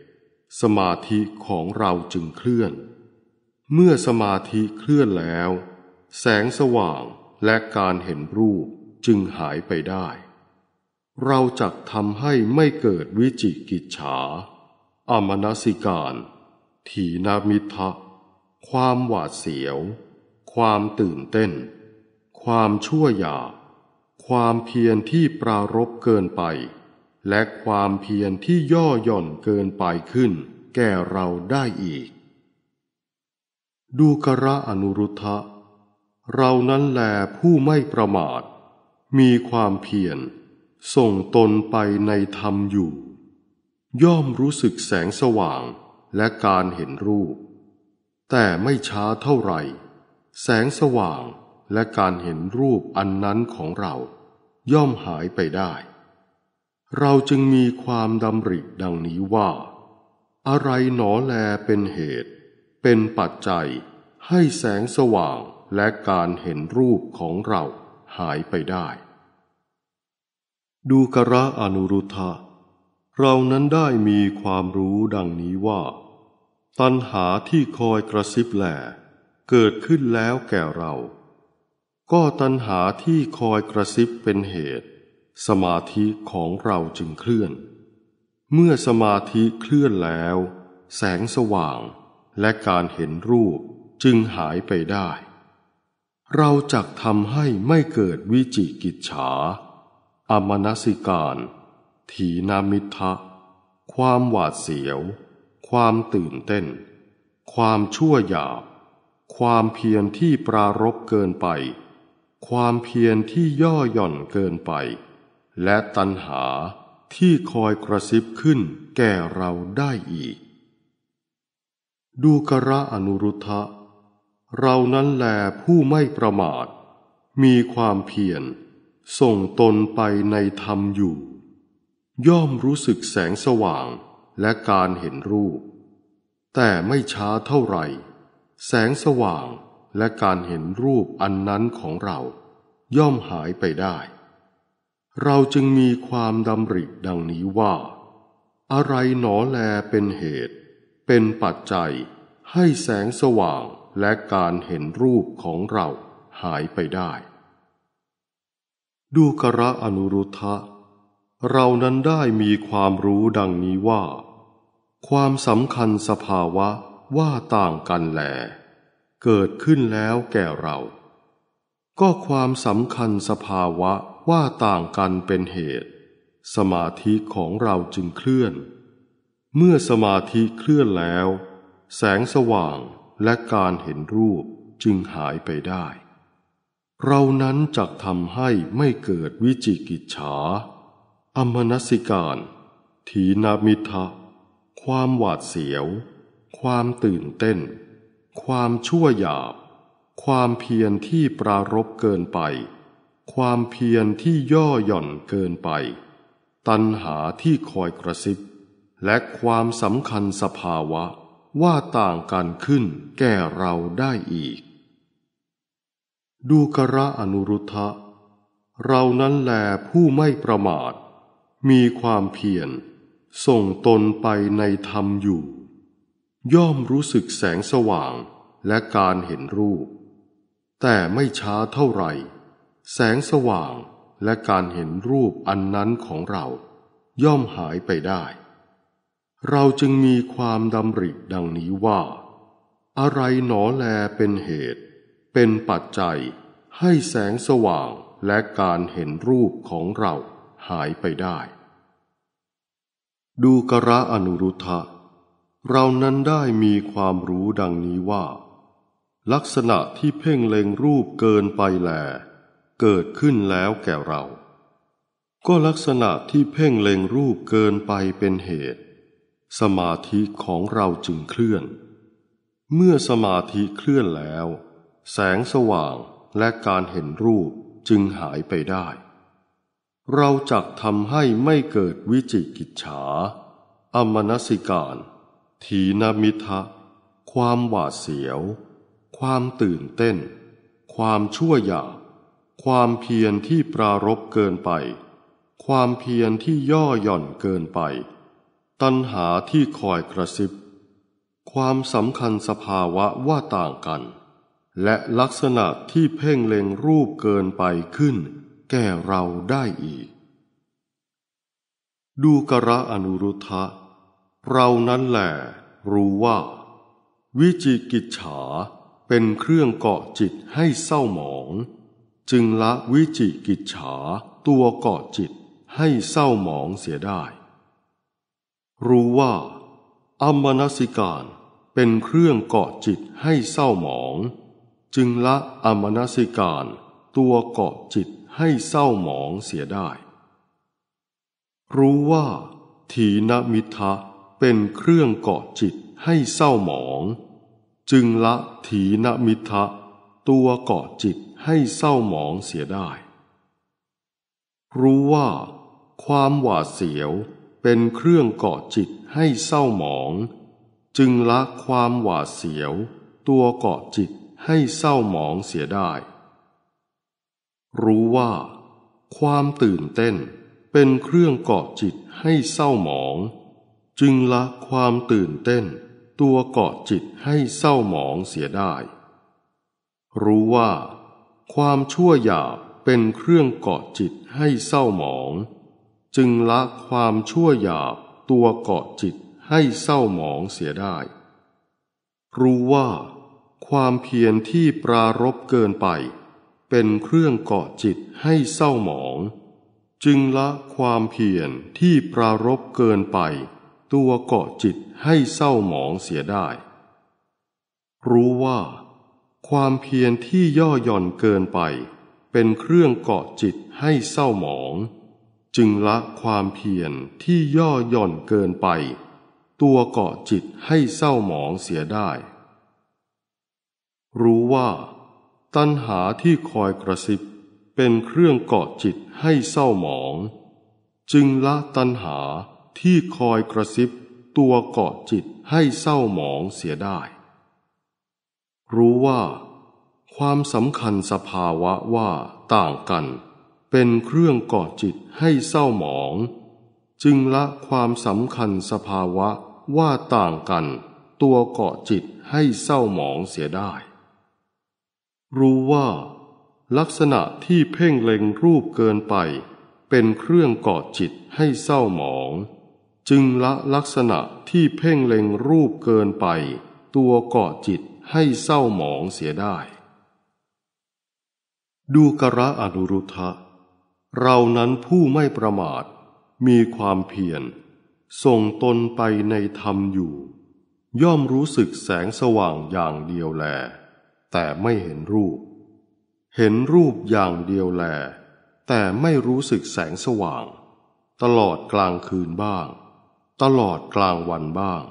S2: สมาธิของเราจึงเคลื่อน เมื่อสมาธิเคลื่อนแล้วแสงสว่างและการเห็นรูปจึงหายไปได้ เราจักทำให้ไม่เกิดวิจิกิจฉา อมนสิการ ถีนามิทะ ความหวาดเสียว ความตื่นเต้น ความชั่วยาความเพียรที่ปรารบเกินไป และความเพียรที่ย่อหย่อนเกินไปขึ้น แก่เราได้อีก ดูกระอนุรุทธะเรานั้นแลผู้ไม่ประมาท มีความเพียรส่งตนไปในธรรมอยู่ ย่อมรู้สึกแสงสว่างและการเห็นรูป แต่ไม่ช้าเท่าไหร่แสงสว่างและการเห็นรูปอันนั้นของเรา ย่อมหายไปได้ เราจึงมีความดำริดังนี้ว่า อะไรหนอแลเป็นเหตุ เป็นปัจจัย ให้แสงสว่างและการเห็นรูปของเราหายไปได้ ดูกระอนุรุธะ เรานั้นได้มีความรู้ดังนี้ว่า ตัณหาที่คอยกระซิบแหลเกิดขึ้นแล้วแก่เรา ก็ตัณหาที่คอยกระซิบเป็นเหตุ สมาธิของเราจึงเคลื่อน เมื่อสมาธิเคลื่อนแล้ว แสงสว่าง และการเห็นรูปจึงหายไปได้เราจะทำให้ไม่เกิดวิจิกิจฉา อมนสิการ ถีนามิทะความหวาดเสียว ความตื่นเต้น ความชั่วหยาบ ความเพียรที่ปรารบเกินไป ความเพียรที่ย่อหย่อนเกินไป และตัณหาที่คอยกระซิบขึ้นแก่เราได้อีก ดูกระอนุรุทธะเรานั้นแลผู้ไม่ประมาท มีความเพียรส่งตนไปในธรรมอยู่ ย่อมรู้สึกแสงสว่างและการเห็นรูป แต่ไม่ช้าเท่าไหร่แสงสว่างและการเห็นรูปอันนั้นของเรา ย่อมหายไปได้ เราจึงมีความดำริดังนี้ว่า อะไรหนอแลเป็นเหตุ เป็นปัจจัย ให้แสงสว่างและการเห็นรูปของเราหายไปได้ ดูกระอนุรุทธะเรานั้นได้มีความรู้ดังนี้ว่า ความสำคัญสภาวะว่าต่างกันแหลเกิดขึ้นแล้วแก่เรา ก็ความสำคัญสภาวะว่าต่างกันเป็นเหตุ สมาธิของเราจึงเคลื่อน เมื่อสมาธิเคลื่อนแล้ว แสงสว่างและการเห็นรูปจึงหายไปได้ เรานั้นจักทำให้ไม่เกิดวิจิกิจฉา อมนสิการ ทีนามิทะความหวาดเสียว ความตื่นเต้น ความชั่วหยาบ ความเพียรที่ปรารบเกินไป ความเพียรที่ย่อหย่อนเกินไป ตัณหาที่คอยกระซิบ และความสำคัญสภาวะว่าต่างกันขึ้นแก่เราได้อีก ดูกระอนุรุทธะเรานั้นแลผู้ไม่ประมาท มีความเพียรส่งตนไปในธรรมอยู่ ย่อมรู้สึกแสงสว่างและการเห็นรูป แต่ไม่ช้าเท่าไหร่แสงสว่างและการเห็นรูปอันนั้นของเรา ย่อมหายไปได้เราจึงมีความดำริดังนี้ว่า อะไรหนอแลเป็นเหตุ เป็นปัจจัย ให้แสงสว่างและการเห็นรูปของเราหายไปได้ ดูกระอนุรุทธะเรานั้นได้มีความรู้ดังนี้ว่า ลักษณะที่เพ่งเล็งรูปเกินไปแล เกิดขึ้นแล้วแก่เรา ก็ลักษณะที่เพ่งเล็งรูปเกินไปเป็นเหตุสมาธิของเราจึงเคลื่อน เมื่อสมาธิเคลื่อนแล้ว แสงสว่างและการเห็นรูปจึงหายไปได้ เราจักทำให้ไม่เกิดวิจิกิจฉา อมนสิการทีนมิทะ ความหวาดเสียว ความตื่นเต้น ความชั่วอยากความเพียรที่ปรารบเกินไป ความเพียรที่ย่อหย่อนเกินไปตัณหาที่คอยกระซิบความสำคัญสภาวะว่าต่างกัน และลักษณะที่เพ่งเล็งรูปเกินไปขึ้น แก่เราได้อีก ดูกระอนุรุทธะ เรานั้นแหละรู้ว่า วิจิกิจฉาเป็นเครื่องเกาะจิตให้เศร้าหมอง จึงละวิจิกิจฉาตัวเกาะจิตให้เศร้าหมองเสียได้รู้ว่าอัมนสิการเป็นเครื่องเกาะจิตให้เศร้าหมอง จึงละอัมนสิการตัวเกาะจิตให้เศร้าหมองเสียได้ รู้ว่าถีนมิทะเป็นเครื่องเกาะจิตให้เศร้าหมอง จึงละถีนมิทะตัวเกาะจิตให้เศร้าหมองเสียได้ รู้ว่าความหวาดเสียวเป็นเครื่องเกาะจิตให้เศร้าหมอง จึงละความหวาดเสียว ตัวเกาะจิตให้เศร้าหมองเสียได้ รู้ว่าความตื่นเต้นเป็นเครื่องเกาะจิตให้เศร้าหมอง จึงละความตื่นเต้น ตัวเกาะจิตให้เศร้าหมองเสียได้ รู้ว่าความชั่วหยาบเป็นเครื่องเกาะจิตให้เศร้าหมองจึงละความชั่วหยาบตัวเกาะจิตให้เศร้าหมองเสียได้ รู้ว่า ความเพียรที่ปรารบเกินไป เป็นเครื่องเกาะจิตให้เศร้าหมอง จึงละความเพียรที่ปรารบเกินไป ตัวเกาะจิตให้เศร้าหมองเสียได้ รู้ว่า ความเพียรที่ย่อหย่อนเกินไป เป็นเครื่องเกาะจิตให้เศร้าหมองจึงละความเพียรที่ย่อหย่อนเกินไป ตัวเกาะจิตให้เศร้าหมองเสียได้ รู้ว่า ตัณหาที่คอยกระซิบเป็นเครื่องเกาะจิตให้เศร้าหมอง จึงละตัณหาที่คอยกระซิบ ตัวเกาะจิตให้เศร้าหมองเสียได้ รู้ว่า ความสำคัญสภาวะว่าต่างกันเป็นเครื่องก่อจิตให้เศร้าหมอง จึงละความสำคัญสภาวะว่าต่างกัน ตัวเกาะจิตให้เศร้าหมองเสียได้ รู้ว่า ลักษณะที่เพ่งเล็งรูปเกินไป เป็นเครื่องเกาะจิตให้เศร้าหมอง จึงละลักษณะที่เพ่งเล็งรูปเกินไป ตัวเกาะจิตให้เศร้าหมองเสียได้ ดูกระอนุรุทธะเรานั้นผู้ไม่ประมาทมีความเพียรส่งตนไปในธรรมอยู่ ย่อมรู้สึกแสงสว่างอย่างเดียวแล แต่ไม่เห็นรูป เห็นรูปอย่างเดียวแล แต่ไม่รู้สึกแสงสว่าง ตลอดกลางคืนบ้าง ตลอดกลางวันบ้าง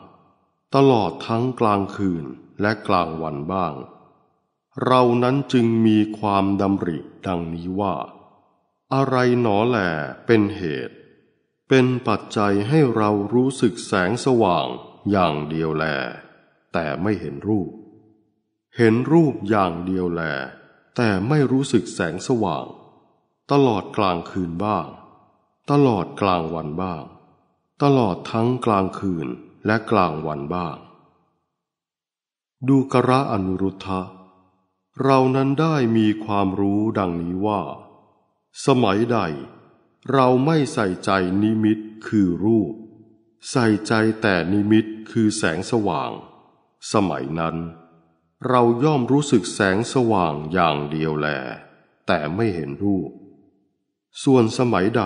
S2: ตลอดทั้งกลางคืนและกลางวันบ้าง เรานั้นจึงมีความดำริดังนี้ว่าอะไรหนอแหละเป็นเหตุ เป็นปัจจัยให้เรารู้สึกแสงสว่างอย่างเดียวแล แต่ไม่เห็นรูป เห็นรูปอย่างเดียวแล แต่ไม่รู้สึกแสงสว่าง ตลอดกลางคืนบ้าง ตลอดกลางวันบ้าง ตลอดทั้งกลางคืนและกลางวันบ้าง ดูกระอนุรุทธะเรานั้นได้มีความรู้ดังนี้ว่าสมัยใดเราไม่ใส่ใจนิมิตคือรูป ใส่ใจแต่นิมิตคือแสงสว่าง สมัยนั้น เราย่อมรู้สึกแสงสว่างอย่างเดียวแล แต่ไม่เห็นรูป ส่วนสมัยใด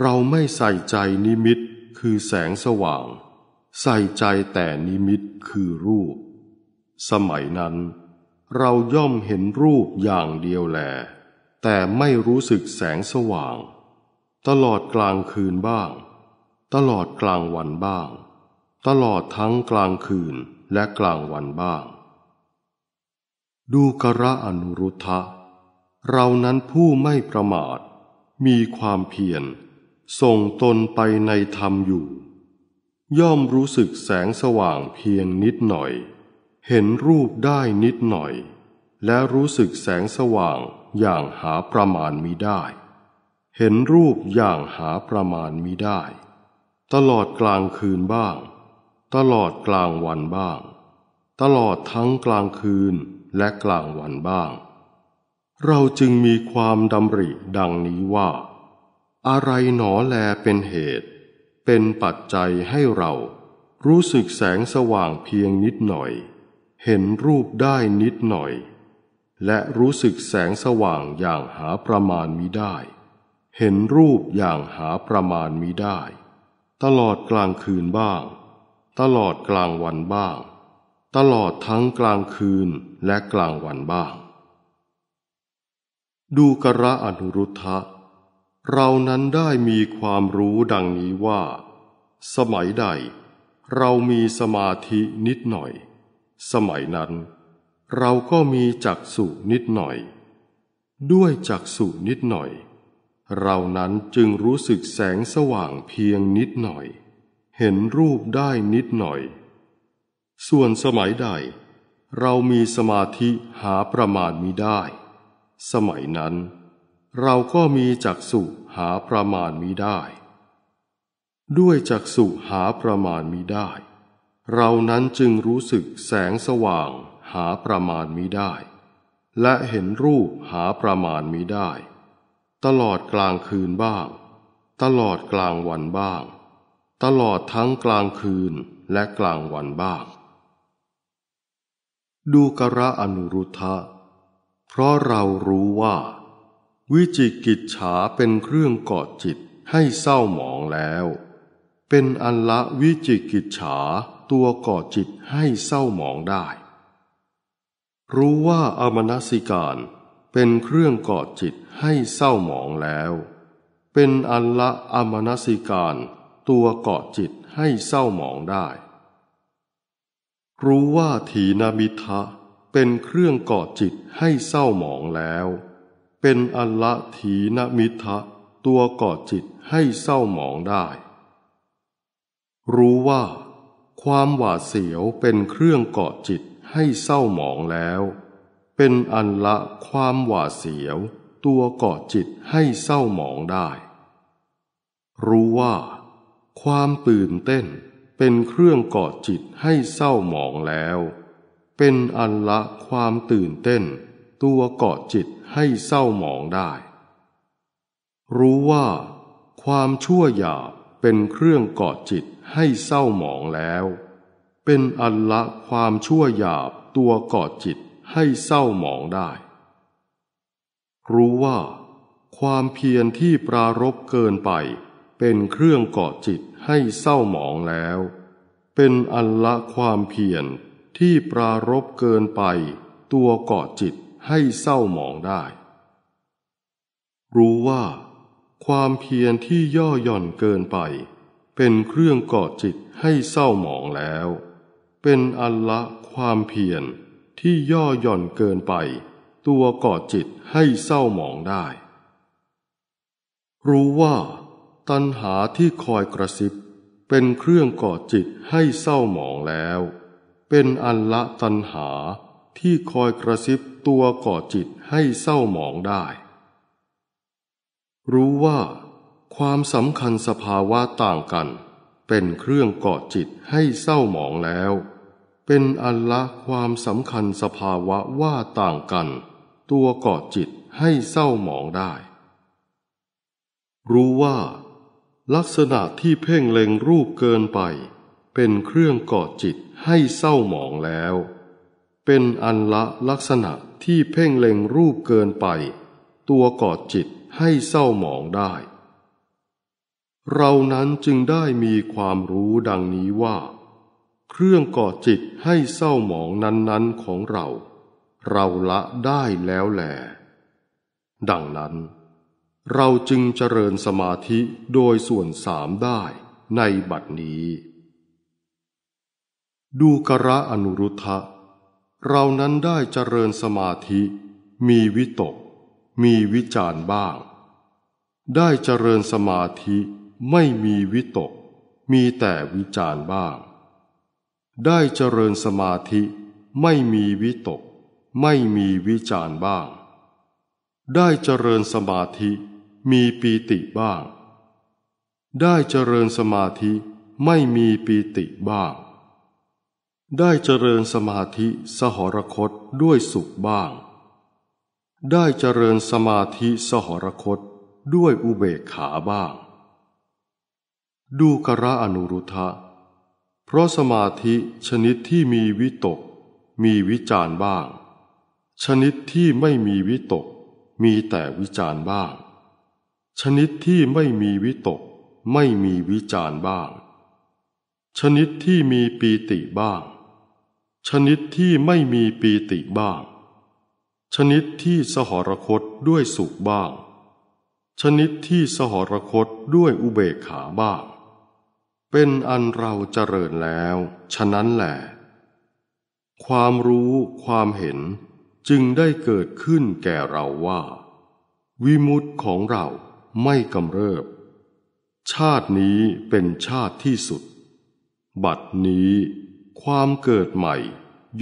S2: เราไม่ใส่ใจนิมิตคือแสงสว่าง ใส่ใจแต่นิมิตคือรูป สมัยนั้น เราย่อมเห็นรูปอย่างเดียวแลแต่ไม่รู้สึกแสงสว่าง ตลอดกลางคืนบ้าง ตลอดกลางวันบ้าง ตลอดทั้งกลางคืนและกลางวันบ้าง ดูกระอนุรุทธะเรานั้นผู้ไม่ประมาทมีความเพียรส่งตนไปในธรรมอยู่ ย่อมรู้สึกแสงสว่างเพียงนิดหน่อย เห็นรูปได้นิดหน่อย และรู้สึกแสงสว่างอย่างหาประมาณมิได้ เห็นรูปอย่างหาประมาณมิได้ ตลอดกลางคืนบ้าง ตลอดกลางวันบ้าง ตลอดทั้งกลางคืนและกลางวันบ้าง เราจึงมีความดำริดังนี้ว่า อะไรหนอแลเป็นเหตุ เป็นปัจจัยให้เรารู้สึกแสงสว่างเพียงนิดหน่อย เห็นรูปได้นิดหน่อยและรู้สึกแสงสว่างอย่างหาประมาณมิได้ เห็นรูปอย่างหาประมาณมิได้ ตลอดกลางคืนบ้าง ตลอดกลางวันบ้าง ตลอดทั้งกลางคืนและกลางวันบ้าง ดูกระอนุรุทธะ เรานั้นได้มีความรู้ดังนี้ว่า สมัยใดเรามีสมาธินิดหน่อย สมัยนั้นเราก็มีจักสุนิดหน่อย ด้วยจักสุนิดหน่อย เรานั้นจึงรู้สึกแสงสว่างเพียงนิดหน่อย เห็นรูปได้นิดหน่อย ส่วนสมัยใด เรามีสมาธิหาประมาณมิได้ สมัยนั้น เราก็มีจักสุหาประมาณมิได้ ด้วยจักสุหาประมาณมิได้ เรานั้นจึงรู้สึกแสงสว่างหาประมาณมิได้ และเห็นรูปหาประมาณมิได้ ตลอดกลางคืนบ้าง ตลอดกลางวันบ้าง ตลอดทั้งกลางคืนและกลางวันบ้าง ดูกระอนุรุทธะ เพราะเรารู้ว่า วิจิกิจฉาเป็นเครื่องกอดจิตให้เศร้าหมองแล้ว เป็นอันละวิจิกิจฉาตัวก่อจิตให้เศร้าหมองได้รู้ว่าอามนสิการเป็นเครื่องกอดจิตให้เศร้าหมองแล้ว เป็นอันละอามนสิการ ตัวเกาะจิตให้เศร้าหมองได้ รู้ว่าถีนามิทะ เป็นเครื่องกอดจิตให้เศร้าหมองแล้ว เป็นอันละถีนมิทะตัวกอดจิตให้เศร้าหมองได้ รู้ว่าความหวาดเสียวเป็นเครื่องกอดจิตให้เศร้าหมองแล้ว เป็นอันละความหวาดเสียว ตัวเกาะจิตให้เศร้าหมองได้ รู้ว่า ความตื่นเต้น เป็นเครื่องเกาะจิตให้เศร้าหมองแล้ว เป็นอันละความตื่นเต้น ตัวเกาะจิตให้เศร้าหมองได้ รู้ว่า ความชั่วหยาบเป็นเครื่องเกาะจิตให้เศร้าหมองแล้วเป็นอันละความชั่วหยาบตัวก่อจิตให้เศร้าหมองได้ รู้ว่าความเพียรที่ปรารบเกินไป เป็นเครื่องก่อจิตให้เศร้าหมองแล้ว เป็นอันละความเพียรที่ปรารบเกินไป ตัวก่อจิตให้เศร้าหมองได้ รู้ว่าความเพียรที่ย่อหย่อนเกินไป เป็นเครื่องก่อจิตให้เศร้าหมองแล้วเป็นอัลละความเพียรที่ย่อหย่อนเกินไป ตัวก่อจิตให้เศร้าหมองได้ รู้ว่าตัณหาที่คอยกระซิบเป็นเครื่องก่อจิตให้เศร้าหมองแล้ว เป็นอัลละตัณหาที่คอยกระซิบตัวก่อจิตให้เศร้าหมองได้ รู้ว่าความสำคัญสภาวะต่างกันเป็นเครื่องก่อจิตให้เศร้าหมองแล้วเป็นอันละความสำคัญสภาวะว่าต่างกัน ตัวก่อจิตให้เศร้าหมองได้ รู้ว่าลักษณะที่เพ่งเล็งรูปเกินไป เป็นเครื่องก่อจิตให้เศร้าหมองแล้ว เป็นอันละลักษณะที่เพ่งเล็งรูปเกินไป ตัวก่อจิตให้เศร้าหมองได้ เรานั้นจึงได้มีความรู้ดังนี้ว่าเครื่องก่อจิตให้เศร้าหมองนั้นๆของเรา เราละได้แล้วแหลดังนั้น เราจึงเจริญสมาธิโดยส่วนสามได้ในบัดนี้ ดูกระอนุรุทธะ เรานั้นได้เจริญสมาธิ มีวิตก มีวิจารบ้าง ได้เจริญสมาธิไม่มีวิตก มีแต่วิจารบ้างได้เจริญสมาธิไม่มีวิตกไม่มีวิจารบ้าง ได้เจริญสมาธิมีปีติบ้าง ได้เจริญสมาธิไม่มีปีติบ้าง ได้เจริญสมาธิสหรคตด้วยสุขบ้าง ได้เจริญสมาธิสหรคตด้วยอุเบกขาบ้าง ดูกระอนุรุทธะเพราะสมาธิชนิดที่มีวิตกมีวิจารบ้าง ชนิดที่ไม่มีวิตกมีแต่วิจารบ้าง ชนิดที่ไม่มีวิตกไม่มีวิจารบ้าง ชนิดที่มีปีติบ้าง ชนิดที่ไม่มีปีติบ้าง ชนิดที่สหรคตด้วยสุขบ้าง ชนิดที่สหรคตด้วยอุเบกขาบ้างเป็นอันเราเจริญแล้ว ฉะนั้นแหละ ความรู้ ความเห็น จึงได้เกิดขึ้นแก่เราว่า วิมุตของเราไม่กำเริบ ชาตินี้เป็นชาติที่สุด บัดนี้ความเกิดใหม่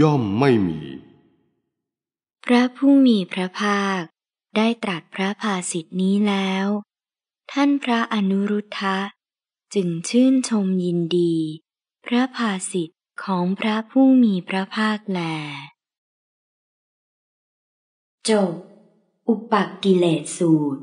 S2: ย่อมไม่มี
S1: พระผู้มีพระภาคได้ตรัสพระภาสิทธินี้แล้ว ท่านพระอนุรุทธะจึงชื่นชมยินดี พระภาสิทธิ์ของพระผู้มีพระภาคแล จบ อุปกิเลสสูตร